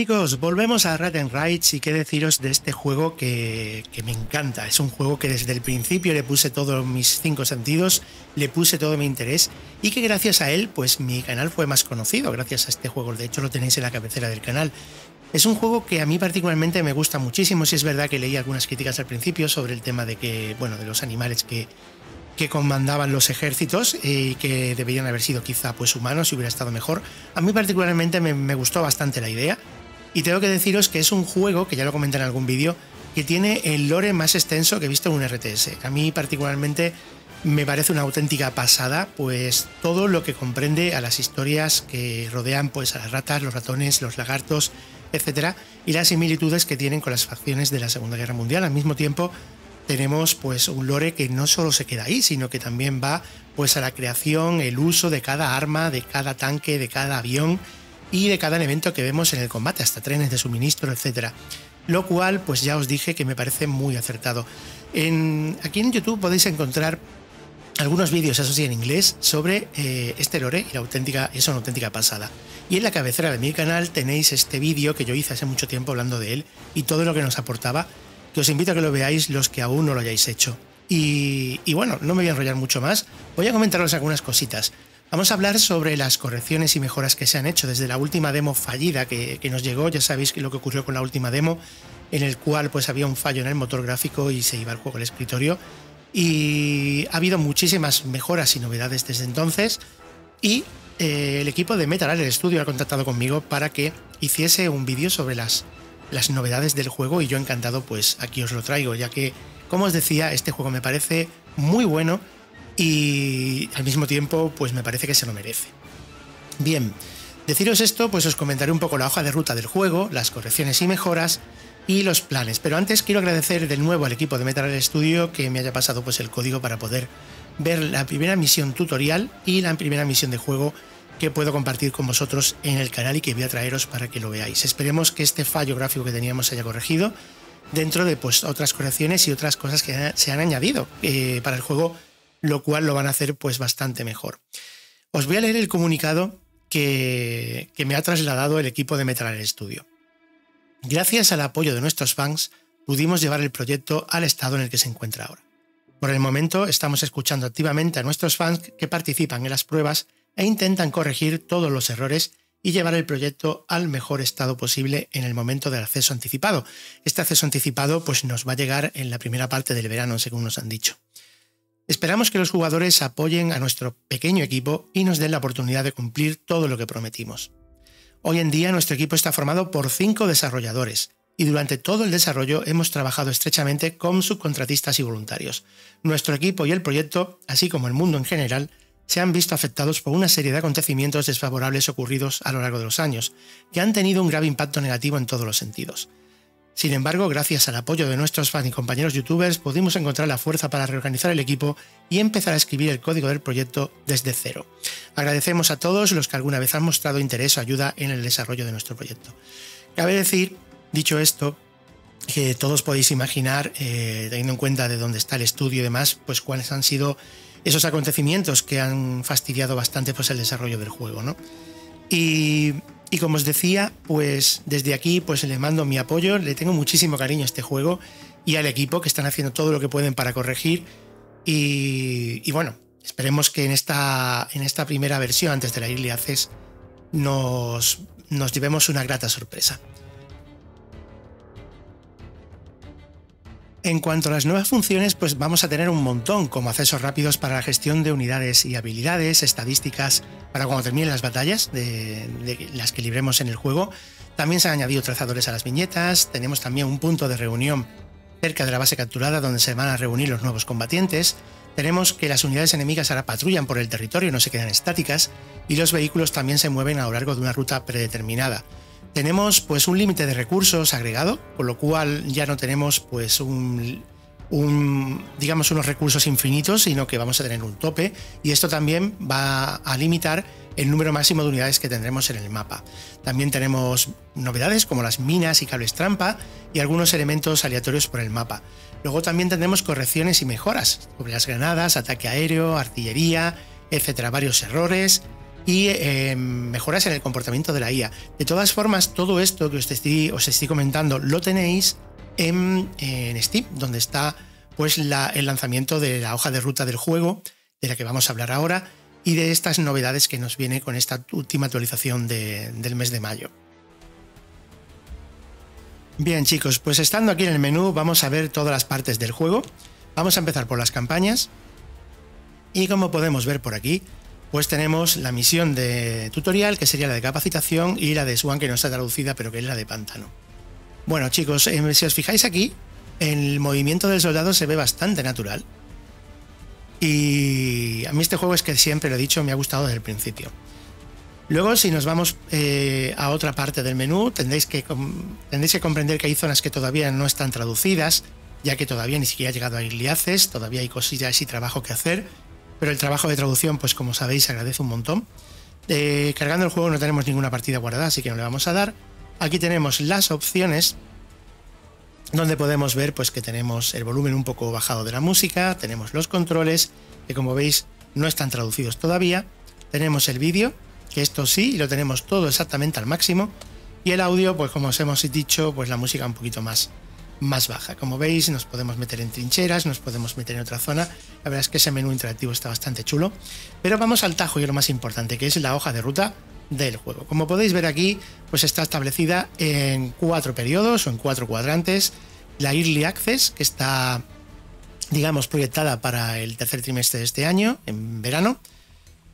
Chicos, volvemos a Rat and Rights y qué deciros de este juego que, me encanta. Es un juego que desde el principio le puse todos mis cinco sentidos, le puse todo mi interés y que gracias a él, pues mi canal fue más conocido, gracias a este juego. De hecho, lo tenéis en la cabecera del canal. Es un juego que a mí particularmente me gusta muchísimo, si es verdad que leí algunas críticas al principio sobre el tema de que, bueno, de los animales que, que comandaban los ejércitos y que deberían haber sido quizá pues humanos y hubiera estado mejor. A mí particularmente me gustó bastante la idea y tengo que deciros que es un juego, que ya lo comenté en algún vídeo, que tiene el lore más extenso que he visto en un RTS. A mí particularmente me parece una auténtica pasada, pues todo lo que comprende a las historias que rodean pues, a las ratas, los ratones, los lagartos, etc. Y las similitudes que tienen con las facciones de la Segunda Guerra Mundial. Al mismo tiempo tenemos pues un lore que no solo se queda ahí, sino que también va pues a la creación, el uso de cada arma, de cada tanque, de cada avión y de cada elemento que vemos en el combate, hasta trenes de suministro, etcétera. Lo cual, pues ya os dije que me parece muy acertado. En, aquí en YouTube podéis encontrar algunos vídeos, eso sí, en inglés, sobre eh, este lore y la auténtica, es una auténtica pasada. Y en la cabecera de mi canal tenéis este vídeo que yo hice hace mucho tiempo hablando de él y todo lo que nos aportaba, que os invito a que lo veáis los que aún no lo hayáis hecho. Y, y bueno, no me voy a enrollar mucho más, voy a comentaros algunas cositas. Vamos a hablar sobre las correcciones y mejoras que se han hecho desde la última demo fallida que, nos llegó. Ya sabéis lo que ocurrió con la última demo, en el cual pues, había un fallo en el motor gráfico y se iba el juego al escritorio. Y ha habido muchísimas mejoras y novedades desde entonces. Y eh, el equipo de Metal el estudio, ha contactado conmigo para que hiciese un vídeo sobre las, las novedades del juego. Y yo encantado, pues aquí os lo traigo, ya que, como os decía, este juego me parece muy bueno y al mismo tiempo pues me parece que se lo merece. Bien, deciros esto pues os comentaré un poco la hoja de ruta del juego, las correcciones y mejoras y los planes, pero antes quiero agradecer de nuevo al equipo de Metal Studio que me haya pasado pues el código para poder ver la primera misión tutorial y la primera misión de juego que puedo compartir con vosotros en el canal y que voy a traeros para que lo veáis. Esperemos que este fallo gráfico que teníamos haya corregido dentro de pues, otras correcciones y otras cosas que se han añadido eh, para el juego lo cual lo van a hacer pues bastante mejor. Os voy a leer el comunicado que, me ha trasladado el equipo de Metal Studio. Gracias al apoyo de nuestros fans, pudimos llevar el proyecto al estado en el que se encuentra ahora. Por el momento estamos escuchando activamente a nuestros fans que participan en las pruebas e intentan corregir todos los errores y llevar el proyecto al mejor estado posible en el momento del acceso anticipado. Este acceso anticipado pues, nos va a llegar en la primera parte del verano, según nos han dicho. Esperamos que los jugadores apoyen a nuestro pequeño equipo y nos den la oportunidad de cumplir todo lo que prometimos. Hoy en día nuestro equipo está formado por cinco desarrolladores y durante todo el desarrollo hemos trabajado estrechamente con subcontratistas y voluntarios. Nuestro equipo y el proyecto, así como el mundo en general, se han visto afectados por una serie de acontecimientos desfavorables ocurridos a lo largo de los años, que han tenido un grave impacto negativo en todos los sentidos. Sin embargo, gracias al apoyo de nuestros fans y compañeros youtubers, pudimos encontrar la fuerza para reorganizar el equipo y empezar a escribir el código del proyecto desde cero. Agradecemos a todos los que alguna vez han mostrado interés o ayuda en el desarrollo de nuestro proyecto. Cabe decir, dicho esto, que todos podéis imaginar, eh, teniendo en cuenta de dónde está el estudio y demás, pues cuáles han sido esos acontecimientos que han fastidiado bastante pues, el desarrollo del juego, ¿no? Y y como os decía, pues desde aquí pues le mando mi apoyo, le tengo muchísimo cariño a este juego y al equipo que están haciendo todo lo que pueden para corregir. Y, bueno, esperemos que en esta, en esta primera versión, antes de la Iliaces, nos, nos llevemos una grata sorpresa. En cuanto a las nuevas funciones, pues vamos a tener un montón, como accesos rápidos para la gestión de unidades y habilidades, estadísticas para cuando terminen las batallas de, las que libremos en el juego. También se han añadido trazadores a las viñetas, tenemos también un punto de reunión cerca de la base capturada donde se van a reunir los nuevos combatientes. Tenemos que las unidades enemigas ahora patrullan por el territorio, no se quedan estáticas, y los vehículos también se mueven a lo largo de una ruta predeterminada. Tenemos pues un límite de recursos agregado, por lo cual ya no tenemos pues un, digamos unos recursos infinitos, sino que vamos a tener un tope y esto también va a limitar el número máximo de unidades que tendremos en el mapa. También tenemos novedades como las minas y cables trampa y algunos elementos aleatorios por el mapa. Luego también tendremos correcciones y mejoras sobre las granadas, ataque aéreo, artillería, etcétera, varios errores, y eh, mejoras en el comportamiento de la IA. De todas formas, todo esto que os estoy, os estoy comentando lo tenéis en, en, Steam, donde está pues, el lanzamiento de la hoja de ruta del juego, de la que vamos a hablar ahora, y de estas novedades que nos viene con esta última actualización del mes de mayo. Bien chicos, pues estando aquí en el menú vamos a ver todas las partes del juego. Vamos a empezar por las campañas. Y como podemos ver por aquí, pues tenemos la misión de tutorial, que sería la de capacitación, y la de Swan, que no está traducida, pero que es la de pantano. Bueno, chicos, eh, si os fijáis aquí, el movimiento del soldado se ve bastante natural. Y a mí este juego es que siempre lo he dicho, me ha gustado desde el principio. Luego, si nos vamos eh, a otra parte del menú, tendréis que, tendréis que comprender que hay zonas que todavía no están traducidas, ya que todavía ni siquiera ha llegado a Iliaces, todavía hay cosillas y trabajo que hacer pero el trabajo de traducción, pues como sabéis, agradece un montón. Eh, cargando el juego no tenemos ninguna partida guardada, así que no le vamos a dar. Aquí tenemos las opciones donde podemos ver pues que tenemos el volumen un poco bajado de la música, tenemos los controles, que como veis no están traducidos todavía, tenemos el vídeo, que esto sí, lo tenemos todo exactamente al máximo, y el audio, pues como os hemos dicho, pues la música un poquito más más baja. Como veis, nos podemos meter en trincheras, nos podemos meter en otra zona. La verdad es que ese menú interactivo está bastante chulo. Pero vamos al tajo y lo más importante, que es la hoja de ruta del juego. Como podéis ver aquí, pues está establecida en cuatro periodos o en cuatro cuadrantes. La Early Access, que está, digamos, proyectada para el tercer trimestre de este año, en verano.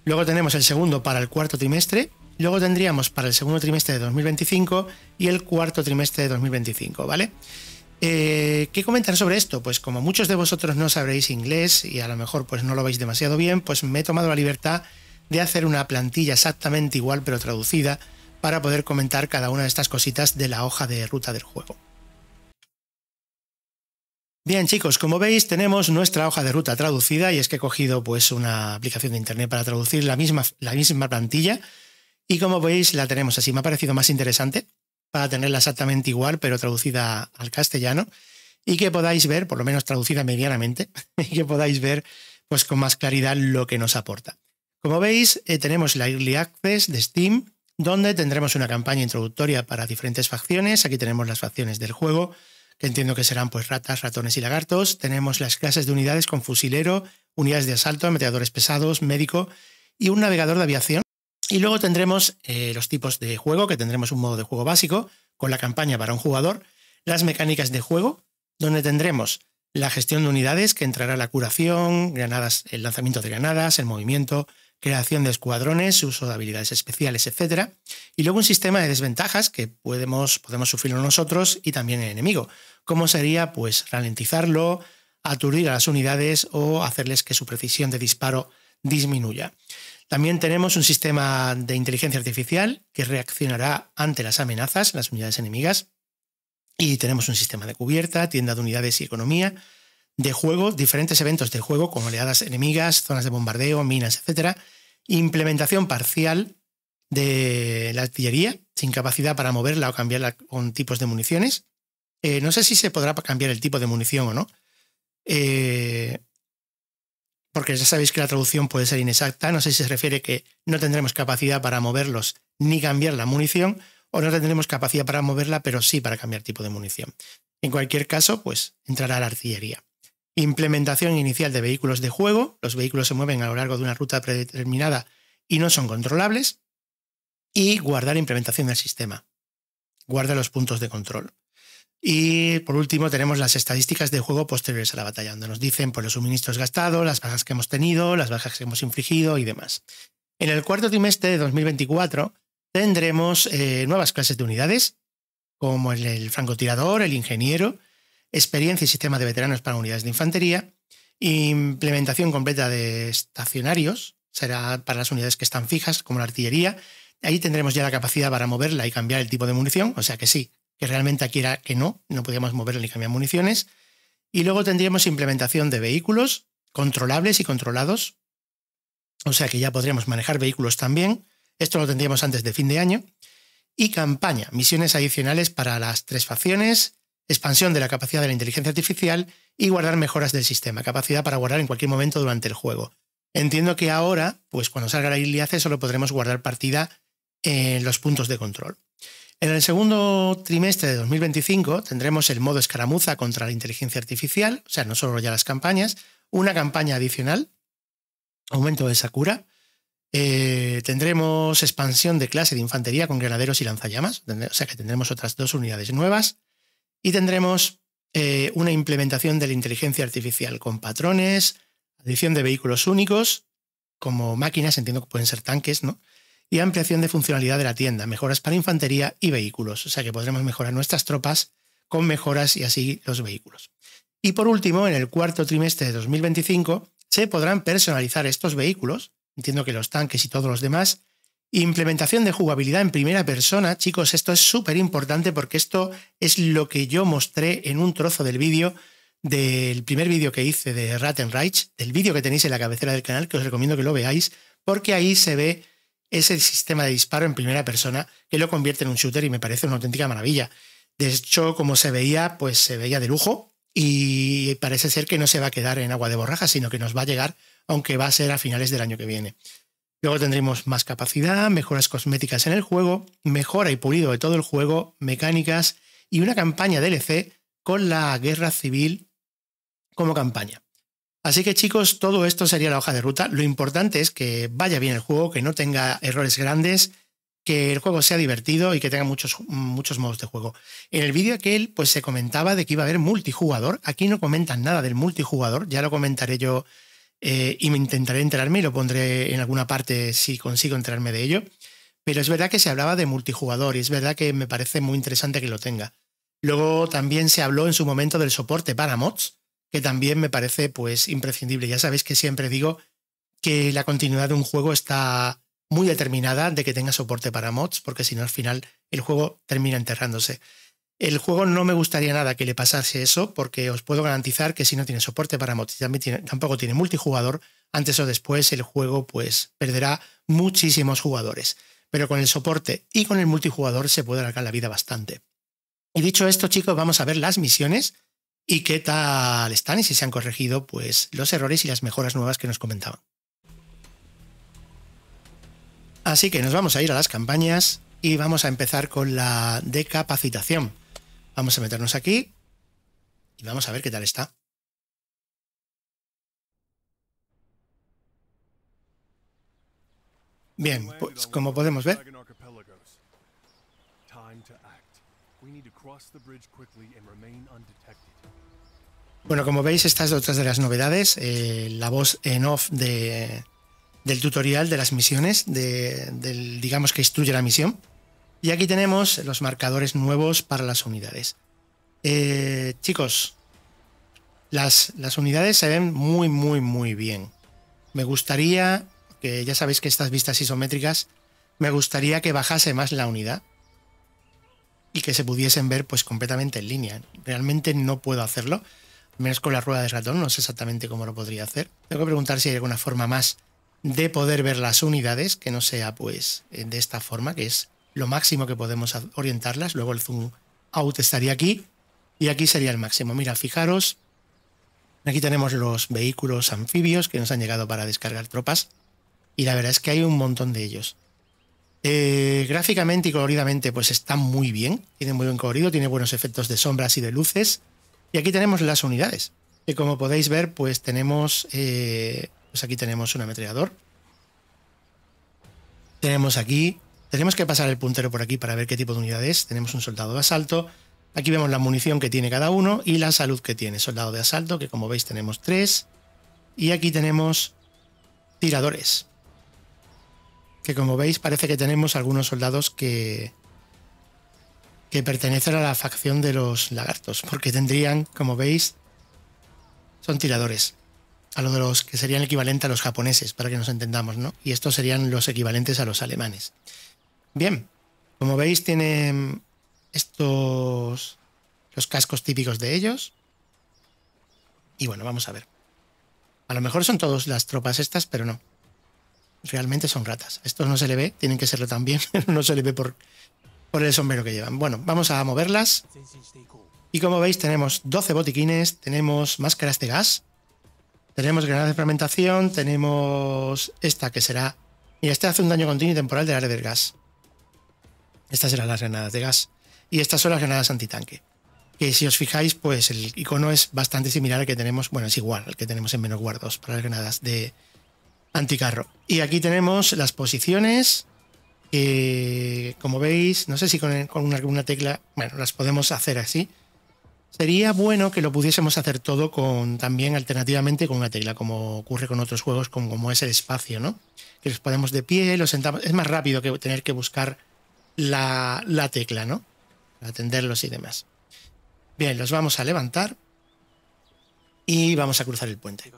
Luego tenemos el segundo para el cuarto trimestre, Luego tendríamos para el segundo trimestre de 2025 y el cuarto trimestre de 2025, ¿vale? Eh, ¿Qué comentar sobre esto? Pues como muchos de vosotros no sabréis inglés y a lo mejor pues no lo veis demasiado bien, pues me he tomado la libertad de hacer una plantilla exactamente igual pero traducida para poder comentar cada una de estas cositas de la hoja de ruta del juego. Bien chicos, como veis tenemos nuestra hoja de ruta traducida y es que he cogido pues una aplicación de internet para traducir la misma, la misma plantilla y como veis la tenemos así, me ha parecido más interesante para tenerla exactamente igual, pero traducida al castellano, y que podáis ver, por lo menos traducida medianamente, y que podáis ver pues con más claridad lo que nos aporta. Como veis, eh, tenemos la Early Access de Steam, donde tendremos una campaña introductoria para diferentes facciones. Aquí tenemos las facciones del juego, que entiendo que serán pues ratas, ratones y lagartos. Tenemos las clases de unidades con fusilero, unidades de asalto, ametralladores pesados, médico y un navegador de aviación y luego tendremos eh, los tipos de juego, que tendremos un modo de juego básico con la campaña para un jugador, las mecánicas de juego, donde tendremos la gestión de unidades, que entrará la curación, granadas, el lanzamiento de granadas, el movimiento, creación de escuadrones, uso de habilidades especiales, etc. Y luego un sistema de desventajas que podemos, podemos sufrir nosotros y también el enemigo, como sería pues ralentizarlo, aturdir a las unidades o hacerles que su precisión de disparo disminuya. También tenemos un sistema de inteligencia artificial que reaccionará ante las amenazas las unidades enemigas. Y tenemos un sistema de cubierta, tienda de unidades y economía, de juego, diferentes eventos de juego como oleadas enemigas, zonas de bombardeo, minas, etc. Implementación parcial de la artillería, sin capacidad para moverla o cambiarla con tipos de municiones. Eh, no sé si se podrá cambiar el tipo de munición o no. Eh, porque ya sabéis que la traducción puede ser inexacta, no sé si se refiere que no tendremos capacidad para moverlos ni cambiar la munición, o no tendremos capacidad para moverla, pero sí para cambiar tipo de munición. En cualquier caso, pues entrará la artillería. Implementación inicial de vehículos de juego. Los vehículos se mueven a lo largo de una ruta predeterminada y no son controlables. Y guardar implementación del sistema. Guarda los puntos de control. Y por último tenemos las estadísticas de juego posteriores a la batalla, donde nos dicen por pues, los suministros gastados, las bajas que hemos tenido, las bajas que hemos infligido y demás. En el cuarto trimestre de 2024 tendremos eh, nuevas clases de unidades, como el, el francotirador, el ingeniero, experiencia y sistema de veteranos para unidades de infantería, implementación completa de estacionarios, será para las unidades que están fijas, como la artillería. Ahí tendremos ya la capacidad para moverla y cambiar el tipo de munición, o sea que sí, que realmente aquí era que no, no podíamos mover ni cambiar municiones. Y luego tendríamos implementación de vehículos controlables y controlados, o sea que ya podríamos manejar vehículos también. Esto lo tendríamos antes de fin de año. Y campaña, misiones adicionales para las tres facciones, expansión de la capacidad de la inteligencia artificial y guardar mejoras del sistema, capacidad para guardar en cualquier momento durante el juego. Entiendo que ahora, pues cuando salga la ILIACE, solo podremos guardar partida en los puntos de control. En el segundo trimestre de 2025 tendremos el modo escaramuza contra la inteligencia artificial, o sea, no solo ya las campañas, una campaña adicional, aumento de Sakura, eh, tendremos expansión de clase de infantería con granaderos y lanzallamas, o sea que tendremos otras dos unidades nuevas, y tendremos eh, una implementación de la inteligencia artificial con patrones, adición de vehículos únicos, como máquinas, entiendo que pueden ser tanques, ¿no? y ampliación de funcionalidad de la tienda, mejoras para infantería y vehículos, o sea que podremos mejorar nuestras tropas con mejoras y así los vehículos. Y por último, en el cuarto trimestre de 2025 se podrán personalizar estos vehículos, entiendo que los tanques y todos los demás, implementación de jugabilidad en primera persona, chicos, esto es súper importante porque esto es lo que yo mostré en un trozo del vídeo del primer vídeo que hice de Rattenreich, del vídeo que tenéis en la cabecera del canal, que os recomiendo que lo veáis, porque ahí se ve es el sistema de disparo en primera persona que lo convierte en un shooter y me parece una auténtica maravilla. De hecho, como se veía, pues se veía de lujo y parece ser que no se va a quedar en agua de borraja, sino que nos va a llegar, aunque va a ser a finales del año que viene. Luego tendremos más capacidad, mejoras cosméticas en el juego, mejora y pulido de todo el juego, mecánicas y una campaña DLC con la guerra civil como campaña. Así que chicos, todo esto sería la hoja de ruta. Lo importante es que vaya bien el juego, que no tenga errores grandes, que el juego sea divertido y que tenga muchos, muchos modos de juego. En el vídeo aquel, pues se comentaba de que iba a haber multijugador. Aquí no comentan nada del multijugador, ya lo comentaré yo eh, y me intentaré enterarme y lo pondré en alguna parte si consigo enterarme de ello. Pero es verdad que se hablaba de multijugador y es verdad que me parece muy interesante que lo tenga. Luego también se habló en su momento del soporte para mods, que también me parece pues imprescindible. Ya sabéis que siempre digo que la continuidad de un juego está muy determinada de que tenga soporte para mods, porque si no al final el juego termina enterrándose. El juego no me gustaría nada que le pasase eso, porque os puedo garantizar que si no tiene soporte para mods y tampoco tiene multijugador, antes o después el juego pues perderá muchísimos jugadores. Pero con el soporte y con el multijugador se puede alargar la vida bastante. Y dicho esto, chicos, vamos a ver las misiones y qué tal están y si se han corregido pues, los errores y las mejoras nuevas que nos comentaban. Así que nos vamos a ir a las campañas y vamos a empezar con la decapacitación. Vamos a meternos aquí y vamos a ver qué tal está. Bien, pues como podemos ver, bueno, como veis, estas es otras de las novedades. Eh, la voz en off del tutorial de las misiones, digamos que instruye la misión. Y aquí tenemos los marcadores nuevos para las unidades. Eh, chicos, las, las unidades se ven muy, muy, muy bien. Me gustaría, que ya sabéis que estas vistas isométricas, me gustaría que bajase más la unidad y que se pudiesen ver pues completamente en línea. Realmente no puedo hacerlo menos con la rueda de ratón, no sé exactamente cómo lo podría hacer. Tengo que preguntar si hay alguna forma más de poder ver las unidades, que no sea pues eh, de esta forma, que es lo máximo que podemos orientarlas. Luego el zoom out estaría aquí y aquí sería el máximo. Mira, fijaros, aquí tenemos los vehículos anfibios que nos han llegado para descargar tropas y la verdad es que hay un montón de ellos. Eh, gráficamente y coloridamente pues está muy bien, tiene muy buen colorido, tiene buenos efectos de sombras y de luces. Y aquí tenemos las unidades, que como podéis ver, pues tenemos, eh, pues aquí tenemos un ametrallador. Tenemos aquí, tenemos que pasar el puntero por aquí para ver qué tipo de unidades, Tenemos un soldado de asalto. Aquí vemos la munición que tiene cada uno y la salud que tiene. Soldado de asalto, que como veis tenemos tres. Y aquí tenemos tiradores. Que como veis parece que tenemos algunos soldados que, que pertenecen a la facción de los lagartos, porque tendrían, como veis, son tiradores, a lo de los que serían equivalente a los japoneses, para que nos entendamos, ¿no? Y estos serían los equivalentes a los alemanes. Bien, como veis, tienen estos, los cascos típicos de ellos. Y bueno, vamos a ver. A lo mejor son todas las tropas estas, pero no. Realmente son ratas. estos no se le ve, tienen que serlo también. no se le ve por por el sombrero que llevan. Bueno, vamos a moverlas. Y como veis tenemos 12 botiquines, tenemos máscaras de gas, tenemos granadas de fragmentación, tenemos esta que será... Mira, este hace un daño continuo y temporal del área del gas. Estas serán las granadas de gas. Y estas son las granadas antitanque. Que si os fijáis, pues el icono es bastante similar al que tenemos, bueno, es igual al que tenemos en menos guardos para las granadas de anticarro. Y aquí tenemos las posiciones, eh, como veis, no sé si con, alguna tecla, bueno, las podemos hacer así. Sería bueno que lo pudiésemos hacer todo con también alternativamente con una tecla, como ocurre con otros juegos, como, es el espacio, ¿no? Que los ponemos de pie, los sentamos. Es más rápido que tener que buscar la, tecla, ¿no? atenderlos y demás. Bien, los vamos a levantar y vamos a cruzar el puente.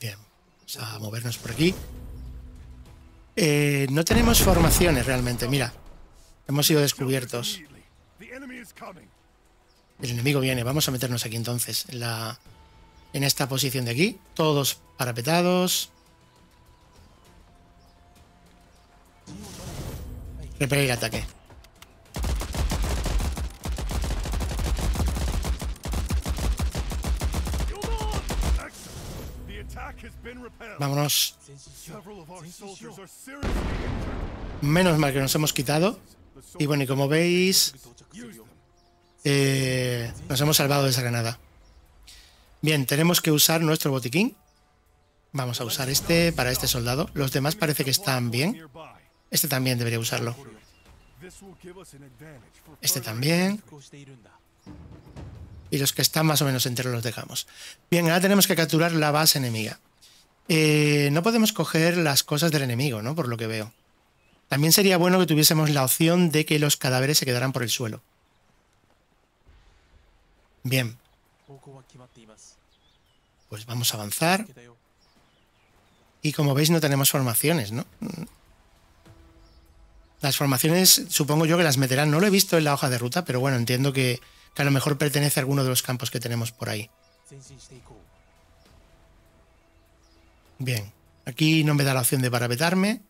Bien, vamos a movernos por aquí. Eh, no tenemos formaciones realmente, mira. Hemos sido descubiertos. El enemigo viene, vamos a meternos aquí entonces, en, la, en esta posición de aquí. Todos parapetados. Repeler el ataque. Vámonos. Menos mal que nos hemos quitado. Y bueno, y como veis, eh, nos hemos salvado de esa granada. Bien, tenemos que usar nuestro botiquín. Vamos a usar este para este soldado. Los demás parece que están bien. Este también debería usarlo. Este también. Y los que están más o menos enteros los dejamos. Bien, ahora tenemos que capturar la base enemiga eh, no podemos coger las cosas del enemigo, ¿no? Por lo que veo. También sería bueno que tuviésemos la opción de que los cadáveres se quedaran por el suelo. Bien. Pues vamos a avanzar. Y como veis no tenemos formaciones, ¿no? Las formaciones supongo yo que las meterán. No lo he visto en la hoja de ruta, pero bueno, entiendo que, que a lo mejor pertenece a alguno de los campos que tenemos por ahí. Bien, aquí no me da la opción de parapetarme.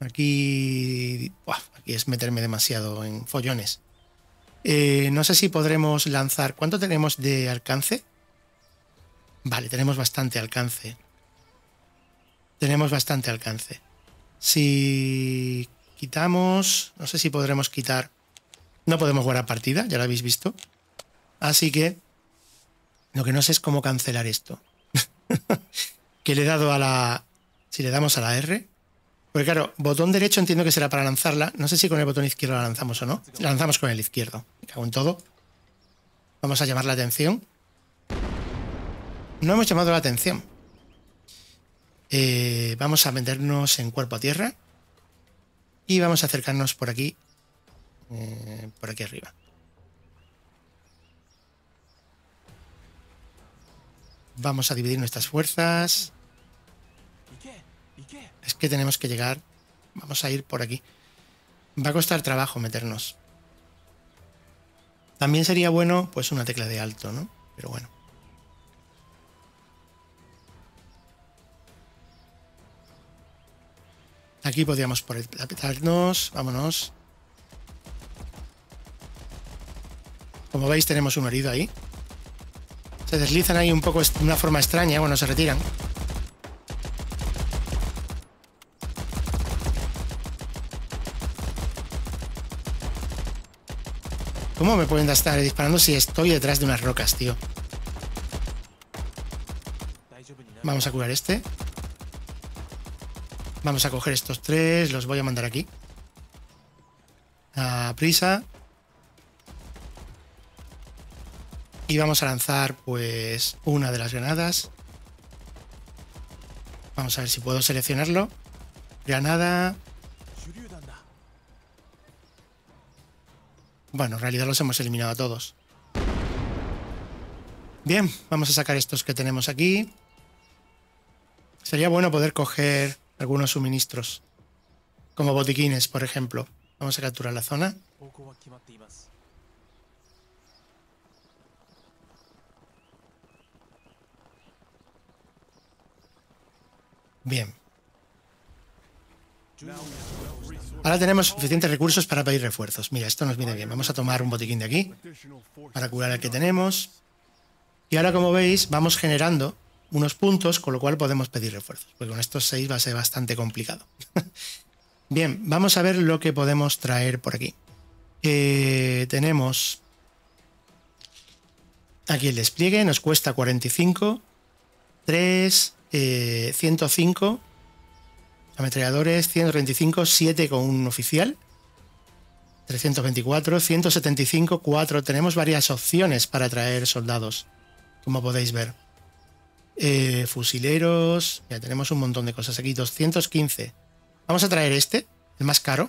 Aquí, aquí es meterme demasiado en follones. Eh, no sé si podremos lanzar... ¿Cuánto tenemos de alcance? Vale, tenemos bastante alcance. Tenemos bastante alcance. Si quitamos... No sé si podremos quitar... No podemos a partida, ya lo habéis visto. Así que... Lo que no sé es cómo cancelar esto. que le he dado a la... Si le damos a la R. Porque claro, botón derecho entiendo que será para lanzarla. No sé si con el botón izquierdo la lanzamos o no. La lanzamos con el izquierdo. todo. Vamos a llamar la atención. No hemos llamado la atención. Eh, vamos a meternos en cuerpo a tierra. Y vamos a acercarnos por aquí. Eh, por aquí arriba. Vamos a dividir nuestras fuerzas. Es que tenemos que llegar. Vamos a ir por aquí. Va a costar trabajo meternos. También sería bueno, pues, una tecla de alto, ¿no? Pero bueno. Aquí podríamos apretarnos, Vámonos. Como veis, tenemos un herido ahí. Se deslizan ahí un poco de una forma extraña, bueno, se retiran. ¿Cómo me pueden estar disparando si estoy detrás de unas rocas, tío? Vamos a curar este. Vamos a coger estos tres, los voy a mandar aquí. A prisa. Y vamos a lanzar pues una de las granadas. Vamos a ver si puedo seleccionarlo. Granada. Bueno, en realidad los hemos eliminado a todos. Bien, vamos a sacar estos que tenemos aquí. Sería bueno poder coger algunos suministros, como botiquines, por ejemplo. Vamos a capturar la zona. Bien. Ahora tenemos suficientes recursos para pedir refuerzos. Mira, esto nos viene bien. Vamos a tomar un botiquín de aquí para curar el que tenemos. Y ahora, como veis, vamos generando unos puntos, con lo cual podemos pedir refuerzos. Porque con estos seis va a ser bastante complicado. bien, vamos a ver lo que podemos traer por aquí. Eh, tenemos aquí el despliegue, nos cuesta 45, 3, 105 eh, ametralladores, 135, 7 con un oficial, 324, 175, 4. Tenemos varias opciones para traer soldados, como podéis ver. Eh, fusileros, ya tenemos un montón de cosas aquí, 215. Vamos a traer este, el más caro.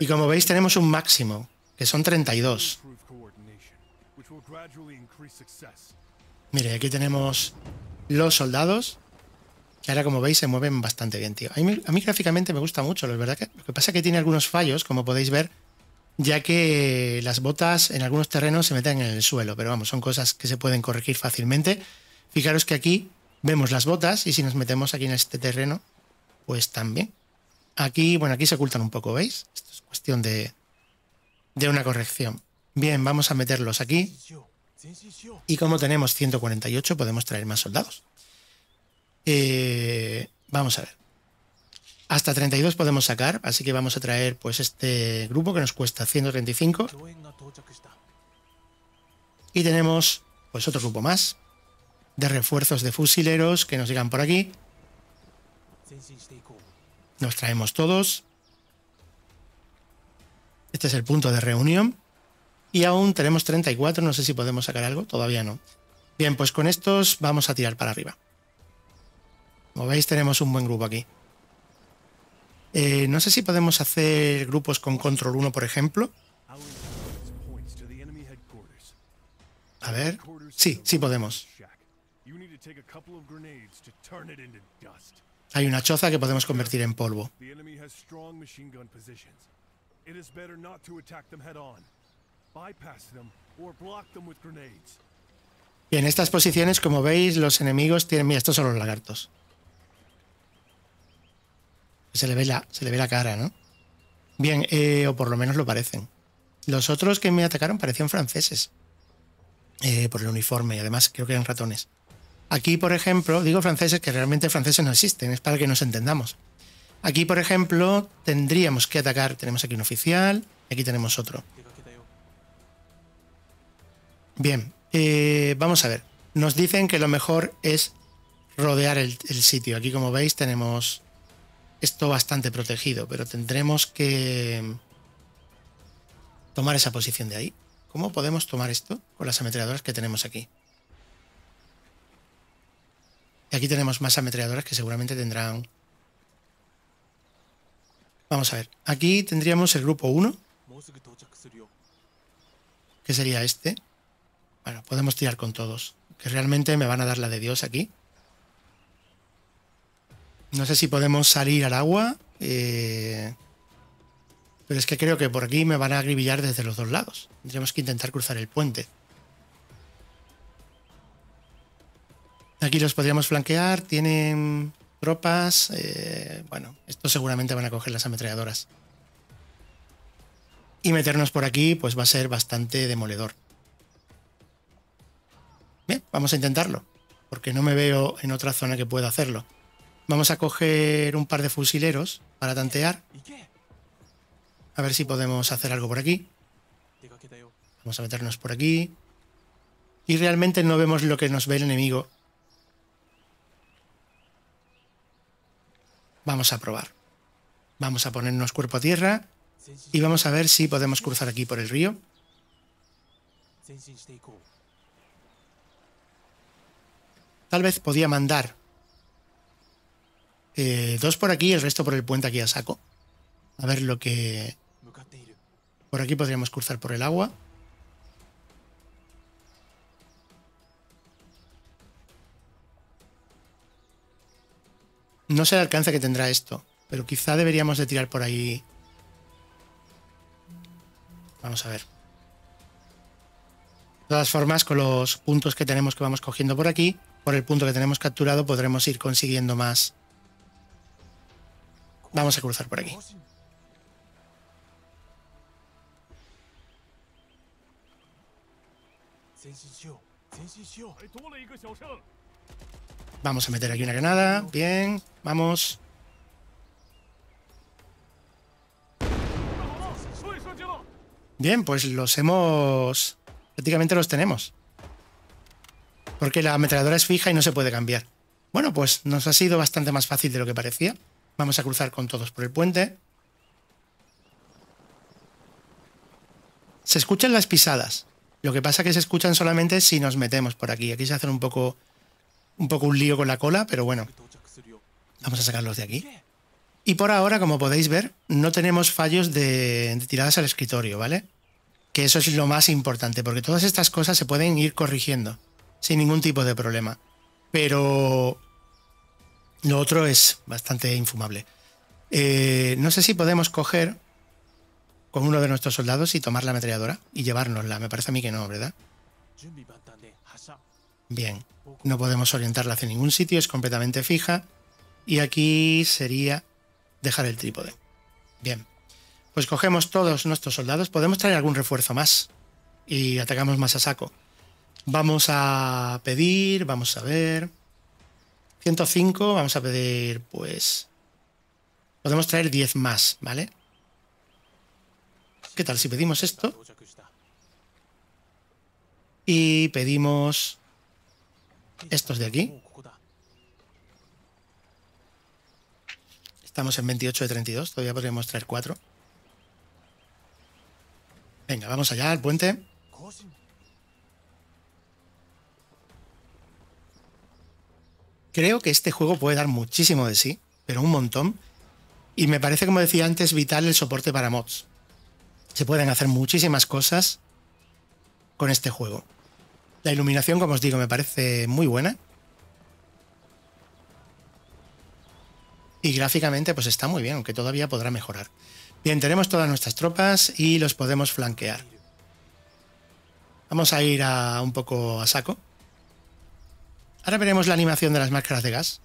Y como veis tenemos un máximo, que son 32. Mire, aquí tenemos los soldados. y ahora, como veis, se mueven bastante bien, tío. A mí, gráficamente me gusta mucho, lo, verdad que, lo que pasa es que tiene algunos fallos, como podéis ver, ya que las botas en algunos terrenos se meten en el suelo. Pero vamos, son cosas que se pueden corregir fácilmente. Fijaros que aquí vemos las botas y si nos metemos aquí en este terreno, pues también. Aquí, bueno, aquí se ocultan un poco, ¿veis? Esto es cuestión de una corrección. Bien, vamos a meterlos aquí. Y como tenemos 148, podemos traer más soldados. Eh, vamos a ver. Hasta 32 podemos sacar, así que vamos a traer pues este grupo que nos cuesta 135. Y tenemos pues otro grupo más de refuerzos de fusileros que nos llegan por aquí. Nos traemos todos. Este es el punto de reunión. Y aún tenemos 34, no sé si podemos sacar algo, todavía no. Bien, pues con estos vamos a tirar para arriba. Como veis tenemos un buen grupo aquí. Eh, no sé si podemos hacer grupos con control 1, por ejemplo. A ver. Sí, sí podemos. Hay una choza que podemos convertir en polvo. Y en estas posiciones, como veis, los enemigos tienen... Mira, estos son los lagartos. Se le ve la, se le ve la cara, ¿no? Bien, eh, o por lo menos lo parecen. Los otros que me atacaron parecían franceses. Eh, por el uniforme, y además creo que eran ratones. Aquí, por ejemplo, digo franceses que realmente franceses no existen, es para que nos entendamos. Aquí, por ejemplo, tendríamos que atacar. Tenemos aquí un oficial, aquí tenemos otro. Bien, eh, vamos a ver. Nos dicen que lo mejor es rodear el, sitio. Aquí, como veis, tenemos esto bastante protegido, pero tendremos que tomar esa posición de ahí. ¿Cómo podemos tomar esto con las ametralladoras que tenemos aquí? Y aquí tenemos más ametralladoras que seguramente tendrán... Vamos a ver. Aquí tendríamos el grupo 1. Que sería este. Bueno, podemos tirar con todos. Que realmente me van a dar la de Dios aquí. No sé si podemos salir al agua. Eh, pero es que creo que por aquí me van a agribillar desde los dos lados. Tendríamos que intentar cruzar el puente. Aquí los podríamos flanquear. Tienen tropas. Eh, bueno, estos seguramente van a coger las ametralladoras. Y meternos por aquí pues va a ser bastante demoledor. Bien, vamos a intentarlo, porque no me veo en otra zona que pueda hacerlo. Vamos a coger un par de fusileros para tantear. A ver si podemos hacer algo por aquí. Vamos a meternos por aquí. Y realmente no vemos lo que nos ve el enemigo. Vamos a probar. Vamos a ponernos cuerpo a tierra y vamos a ver si podemos cruzar aquí por el río. Tal vez podía mandar eh, dos por aquí y el resto por el puente aquí a saco. A ver lo que... Por aquí podríamos cruzar por el agua. No sé el alcance que tendrá esto, pero quizá deberíamos de tirar por ahí. Vamos a ver. De todas formas, con los puntos que tenemos que vamos cogiendo por aquí, por el punto que tenemos capturado podremos ir consiguiendo más. Vamos a cruzar por aquí. Vamos a meter aquí una granada. Bien, vamos. Bien, pues los hemos... Prácticamente los tenemos porque la ametralladora es fija y no se puede cambiar. Bueno, pues nos ha sido bastante más fácil de lo que parecía. Vamos a cruzar con todos por el puente. Se escuchan las pisadas. Lo que pasa es que se escuchan solamente si nos metemos por aquí. Aquí se hace un poco, un poco un lío con la cola, pero bueno. Vamos a sacarlos de aquí. Y por ahora, como podéis ver, no tenemos fallos de, tiradas al escritorio, ¿vale? Que eso es lo más importante, porque todas estas cosas se pueden ir corrigiendo sin ningún tipo de problema. Pero lo otro es bastante infumable. Eh, no sé si podemos coger con uno de nuestros soldados y tomar la ametralladora y llevárnosla. Me parece a mí que no, ¿verdad? Bien, no podemos orientarla hacia ningún sitio, es completamente fija. Y aquí sería dejar el trípode. Bien, pues cogemos todos nuestros soldados. Podemos traer algún refuerzo más y atacamos más a saco. Vamos a pedir, vamos a ver. 105, vamos a pedir, pues... Podemos traer 10 más, ¿vale? ¿Qué tal si pedimos esto? Y pedimos estos de aquí. Estamos en 28 de 32, todavía podríamos traer 4. Venga, vamos allá al puente. Creo que este juego puede dar muchísimo de sí, pero un montón. Y me parece, como decía antes, vital el soporte para mods. Se pueden hacer muchísimas cosas con este juego. La iluminación, como os digo, me parece muy buena. Y gráficamente, pues está muy bien, aunque todavía podrá mejorar. Bien, tenemos todas nuestras tropas y los podemos flanquear. Vamos a ir a, un poco a saco. Ahora veremos la animación de las máscaras de gas.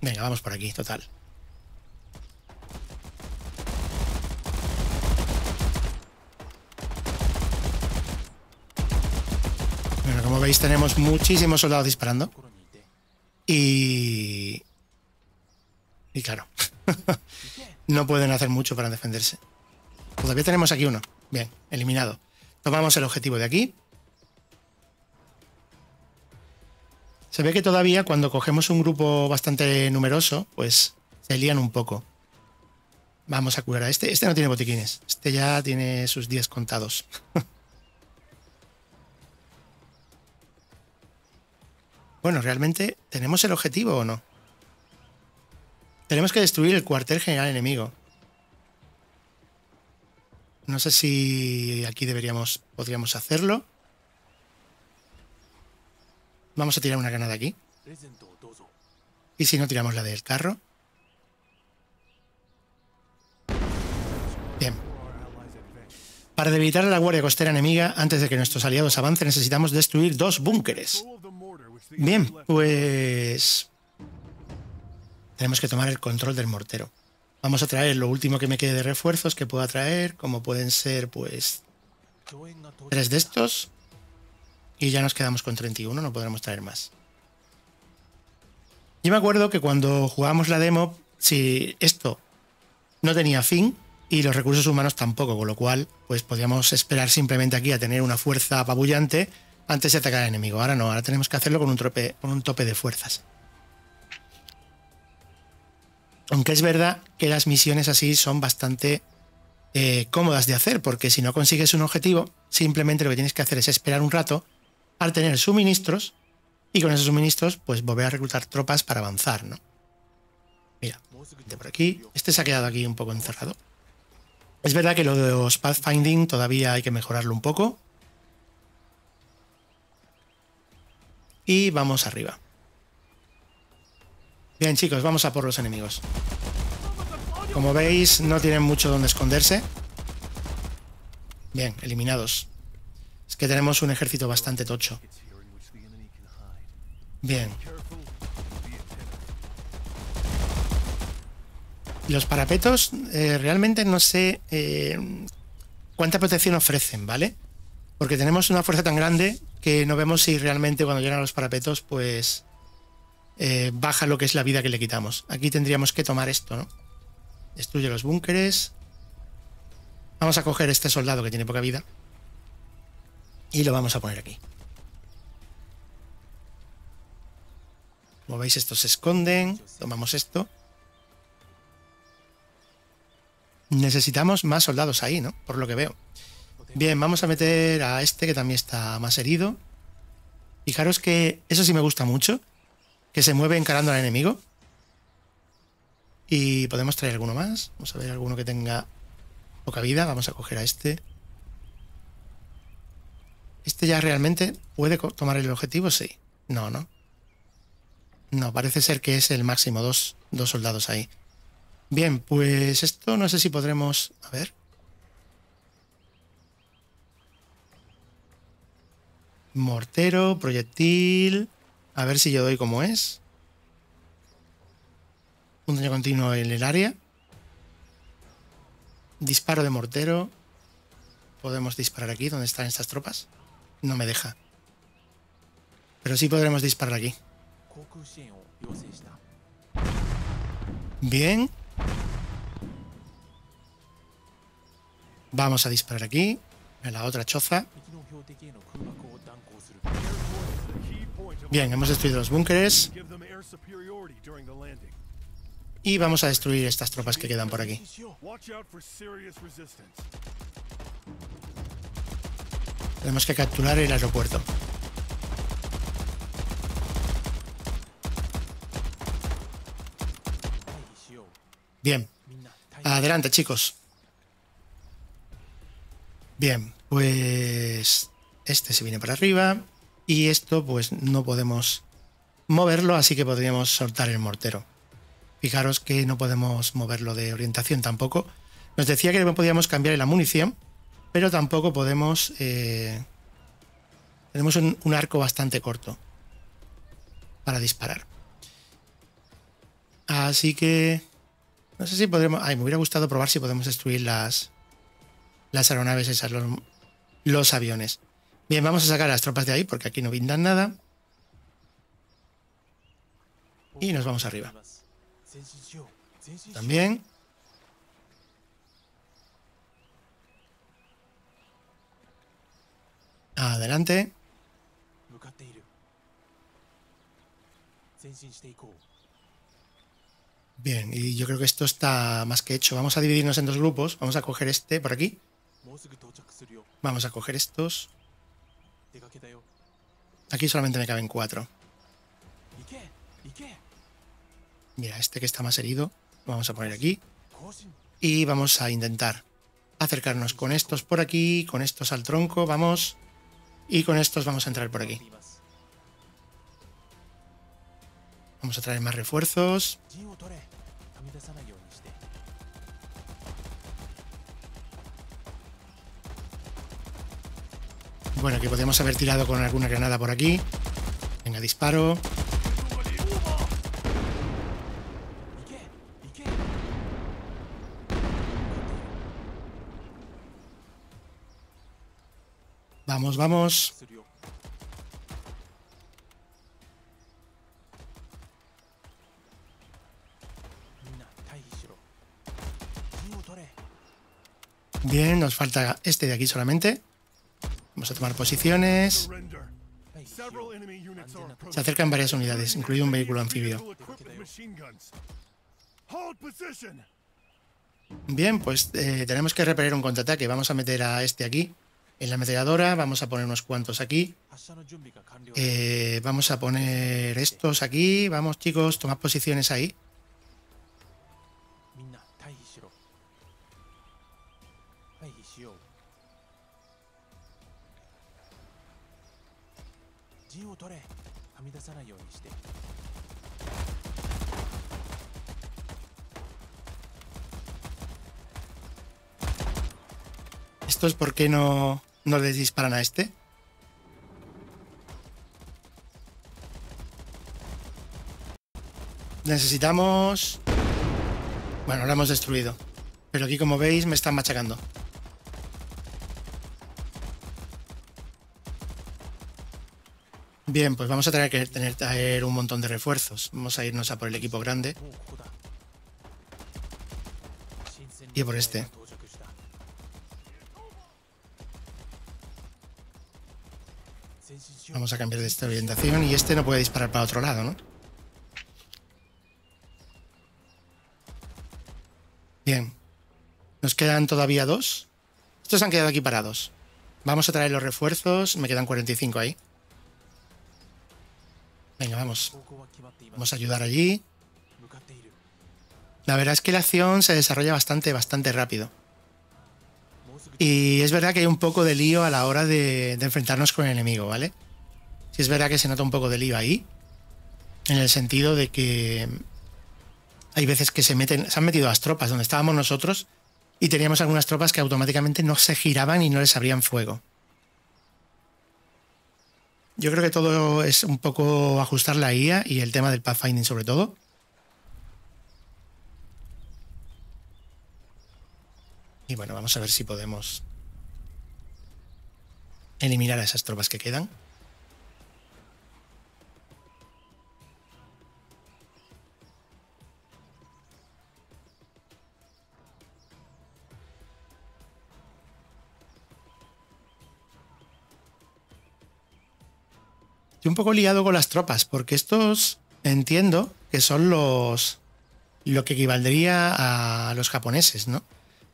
Venga, vamos por aquí, total. Bueno, como veis tenemos muchísimos soldados disparando. Y... Y claro, no pueden hacer mucho para defenderse. Todavía tenemos aquí uno. Bien, eliminado. Tomamos el objetivo de aquí. Se ve que todavía cuando cogemos un grupo bastante numeroso, pues se lían un poco. Vamos a curar a este. Este no tiene botiquines. Este ya tiene sus 10 contados. bueno, ¿realmente tenemos el objetivo o no? Tenemos que destruir el cuartel general enemigo. No sé si aquí deberíamos, podríamos hacerlo. Vamos a tirar una granada aquí. ¿Y si no tiramos la del carro? Bien. Para debilitar a la guardia costera enemiga antes de que nuestros aliados avancen, necesitamos destruir dos búnkeres. Bien, pues... Tenemos que tomar el control del mortero. Vamos a traer lo último que me quede de refuerzos que pueda traer, como pueden ser, pues... Tres de estos. Y ya nos quedamos con 31, no podremos traer más. Yo me acuerdo que cuando jugábamos la demo, si esto no tenía fin y los recursos humanos tampoco, con lo cual pues podíamos esperar simplemente aquí a tener una fuerza apabullante antes de atacar al enemigo. Ahora no, ahora tenemos que hacerlo con un, con un tope de fuerzas. Aunque es verdad que las misiones así son bastante eh, cómodas de hacer, porque si no consigues un objetivo, simplemente lo que tienes que hacer es esperar un rato al tener suministros y con esos suministros pues volver a reclutar tropas para avanzar, ¿no? Mira, de por aquí. Este se ha quedado aquí un poco encerrado. Es verdad que lo de los pathfinding todavía hay que mejorarlo un poco. Y vamos arriba. Bien chicos, vamos a por los enemigos. Como veis, no tienen mucho donde esconderse. Bien, eliminados. Es que tenemos un ejército bastante tocho. Bien. Los parapetos eh, realmente no sé eh, cuánta protección ofrecen, ¿vale? Porque tenemos una fuerza tan grande que no vemos si realmente cuando llegan los parapetos, pues eh, baja lo que es la vida que le quitamos. Aquí tendríamos que tomar esto, ¿no? Destruye los búnkeres. Vamos a coger este soldado que tiene poca vida y lo vamos a poner aquí. Como veis, estos se esconden. Tomamos esto. Necesitamos más soldados ahí, ¿no? Por lo que veo. Bien, vamos a meter a este que también está más herido. Fijaros que eso sí me gusta mucho. Que se mueve encarando al enemigo. Y podemos traer alguno más. Vamos a ver alguno que tenga poca vida. Vamos a coger a este. ¿Este ya realmente puede tomar el objetivo? Sí. No, no. No, parece ser que es el máximo, dos, soldados ahí. Bien, pues esto no sé si podremos... A ver. Mortero, proyectil... A ver si yo doy como es. Un daño continuo en el área. Disparo de mortero. Podemos disparar aquí, donde están estas tropas no me deja. Pero sí podremos disparar aquí. Bien. Vamos a disparar aquí, en la otra choza. Bien, hemos destruido los búnkeres. Y vamos a destruir estas tropas que quedan por aquí. Tenemos que capturar el aeropuerto. Bien. Adelante, chicos. Bien, pues este se viene para arriba y esto pues no podemos moverlo, así que podríamos soltar el mortero. Fijaros que no podemos moverlo de orientación tampoco. Nos decía que podíamos cambiar la munición pero tampoco podemos... Eh, tenemos un, arco bastante corto para disparar. Así que... No sé si podremos... Ay, me hubiera gustado probar si podemos destruir las, las aeronaves esas, los, aviones. Bien, vamos a sacar a las tropas de ahí porque aquí no brindan nada. Y nos vamos arriba. También. Adelante. Bien, y yo creo que esto está más que hecho. Vamos a dividirnos en dos grupos. Vamos a coger este por aquí. Vamos a coger estos. Aquí solamente me caben cuatro. Mira, este que está más herido, lo vamos a poner aquí. Y vamos a intentar acercarnos con estos por aquí, con estos al tronco. Vamos. Y con estos vamos a entrar por aquí. Vamos a traer más refuerzos. Bueno, que podríamos haber tirado con alguna granada por aquí. Venga, disparo. Vamos, vamos. Bien, nos falta este de aquí solamente. Vamos a tomar posiciones. Se acercan varias unidades, incluido un vehículo anfibio. Bien, pues eh, tenemos que repeler un contraataque. Vamos a meter a este aquí en la ametralladora, vamos a poner unos cuantos aquí. Eh, vamos a poner estos aquí. Vamos, chicos, tomad posiciones ahí. es por qué no, les disparan a este? Necesitamos... Bueno, lo hemos destruido. Pero aquí, como veis, me están machacando. Bien, pues vamos a tener que tener, traer un montón de refuerzos. Vamos a irnos a por el equipo grande. Y por este. Vamos a cambiar de esta orientación y este no puede disparar para otro lado, ¿no? Bien. Nos quedan todavía dos. Estos han quedado aquí parados. Vamos a traer los refuerzos. Me quedan 45 ahí. Venga, vamos. Vamos a ayudar allí. La verdad es que la acción se desarrolla bastante, bastante rápido. Y es verdad que hay un poco de lío a la hora de, de enfrentarnos con el enemigo, ¿vale? si es verdad que se nota un poco de lío ahí, en el sentido de que hay veces que se meten, se han metido las tropas donde estábamos nosotros y teníamos algunas tropas que automáticamente no se giraban y no les abrían fuego. Yo creo que todo es un poco ajustar la IA y el tema del pathfinding sobre todo. Y bueno, vamos a ver si podemos eliminar a esas tropas que quedan. Estoy un poco liado con las tropas, porque estos entiendo que son los. lo que equivaldría a los japoneses, ¿no?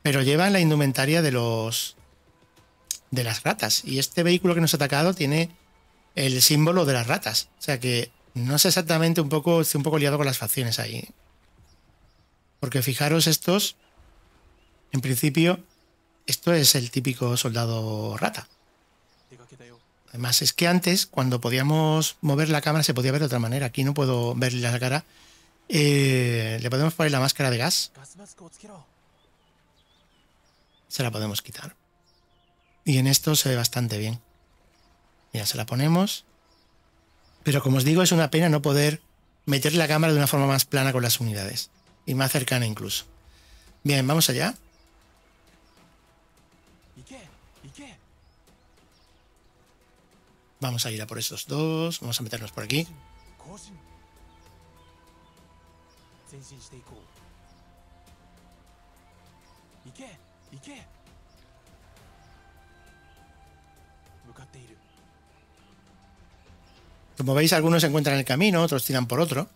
Pero llevan la indumentaria de los. de las ratas. Y este vehículo que nos ha atacado tiene el símbolo de las ratas. O sea que no sé exactamente un poco. estoy un poco liado con las facciones ahí. ¿eh? Porque fijaros, estos. En principio, esto es el típico soldado rata. Además, es que antes, cuando podíamos mover la cámara, se podía ver de otra manera. Aquí no puedo verle la cara. Eh, le podemos poner la máscara de gas. Se la podemos quitar. Y en esto se ve bastante bien. Ya se la ponemos. Pero como os digo, es una pena no poder meter la cámara de una forma más plana con las unidades. Y más cercana incluso. Bien, vamos allá. Vamos a ir a por esos dos. Vamos a meternos por aquí. Como veis, algunos se encuentran en el camino, otros tiran por otro.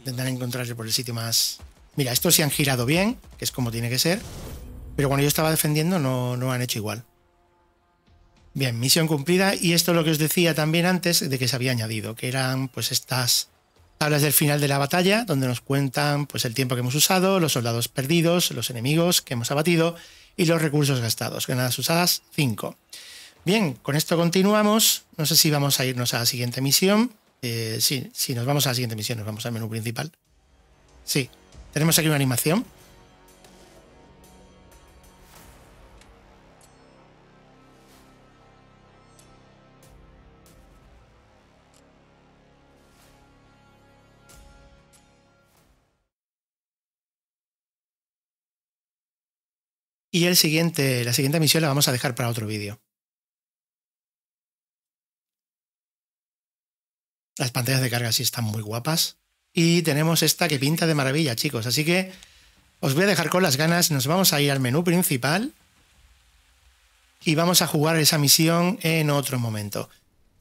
Intentan encontrarse por el sitio más... Mira, estos se han girado bien, que es como tiene que ser. Pero cuando yo estaba defendiendo no, no han hecho igual. Bien, misión cumplida. Y esto es lo que os decía también antes de que se había añadido, que eran pues estas tablas del final de la batalla, donde nos cuentan pues el tiempo que hemos usado, los soldados perdidos, los enemigos que hemos abatido y los recursos gastados. ganadas usadas, 5. Bien, con esto continuamos. No sé si vamos a irnos a la siguiente misión. Eh, sí, si sí, nos vamos a la siguiente misión, nos vamos al menú principal. Sí, tenemos aquí una animación Y el siguiente, la siguiente misión la vamos a dejar para otro vídeo. Las pantallas de carga sí están muy guapas. Y tenemos esta que pinta de maravilla, chicos. Así que os voy a dejar con las ganas. Nos vamos a ir al menú principal. Y vamos a jugar esa misión en otro momento.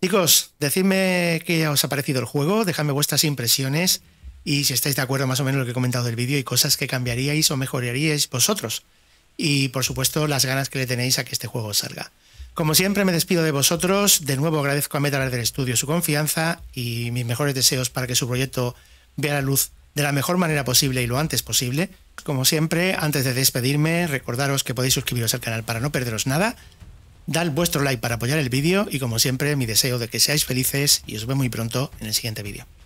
Chicos, decidme qué os ha parecido el juego. Dejadme vuestras impresiones. Y si estáis de acuerdo más o menos lo que he comentado del vídeo y cosas que cambiaríais o mejoraríais vosotros y por supuesto las ganas que le tenéis a que este juego salga. Como siempre me despido de vosotros, de nuevo agradezco a Metal del Studio su confianza y mis mejores deseos para que su proyecto vea la luz de la mejor manera posible y lo antes posible. Como siempre, antes de despedirme, recordaros que podéis suscribiros al canal para no perderos nada, dad vuestro like para apoyar el vídeo y como siempre mi deseo de que seáis felices y os veo muy pronto en el siguiente vídeo.